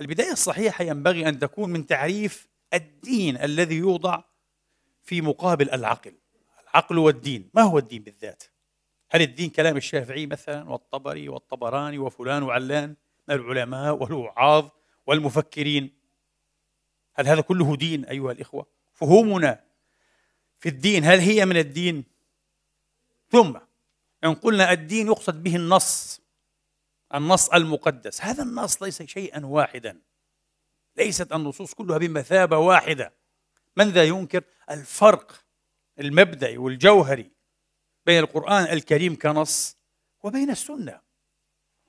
البداية الصحيحة ينبغي أن تكون من تعريف الدين الذي يوضع في مقابل العقل العقل والدين ما هو الدين بالذات هل الدين كلام الشافعي مثلا والطبري والطبراني وفلان وعلان العلماء والوعاظ والمفكرين هل هذا كله دين أيها الإخوة فهومنا في الدين هل هي من الدين ثم إن قلنا الدين يقصد به النص النص المقدس هذا النص ليس شيئا واحدا ليست النصوص كلها بمثابة واحدة من ذا ينكر الفرق المبدئي والجوهري بين القرآن الكريم كنص وبين السنة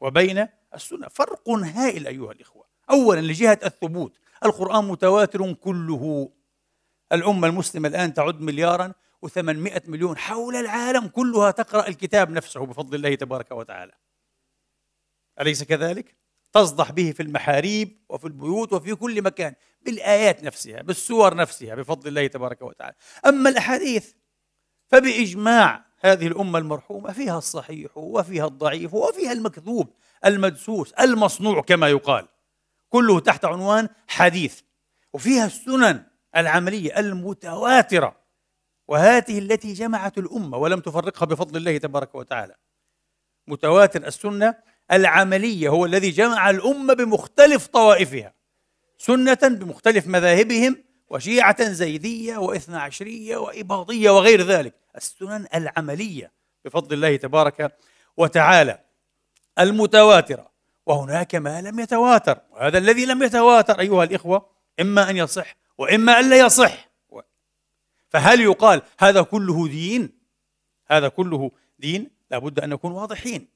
وبين السنة فرق هائل أيها الإخوة أولا لجهة الثبوت القرآن متواتر كله الأمة المسلمة الآن تعد مليارا و800 مليون حول العالم كلها تقرأ الكتاب نفسه بفضل الله تبارك وتعالى أليس كذلك؟ تصدح به في المحاريب وفي البيوت وفي كل مكان بالآيات نفسها بالسور نفسها بفضل الله تبارك وتعالى أما الأحاديث فبإجماع هذه الأمة المرحومة فيها الصحيح وفيها الضعيف وفيها المكذوب المدسوس المصنوع كما يقال كله تحت عنوان حديث وفيها السنن العملية المتواترة وهذه التي جمعت الأمة ولم تفرقها بفضل الله تبارك وتعالى متواتر السنة العملية هو الذي جمع الأمة بمختلف طوائفها سنة بمختلف مذاهبهم وشيعة زيدية وإثنى عشرية وإباضية وغير ذلك السنن العملية بفضل الله تبارك وتعالى المتواترة وهناك ما لم يتواتر وهذا الذي لم يتواتر أيها الإخوة إما أن يصح وإما أن لا يصح فهل يقال هذا كله دين هذا كله دين لابد أن نكون واضحين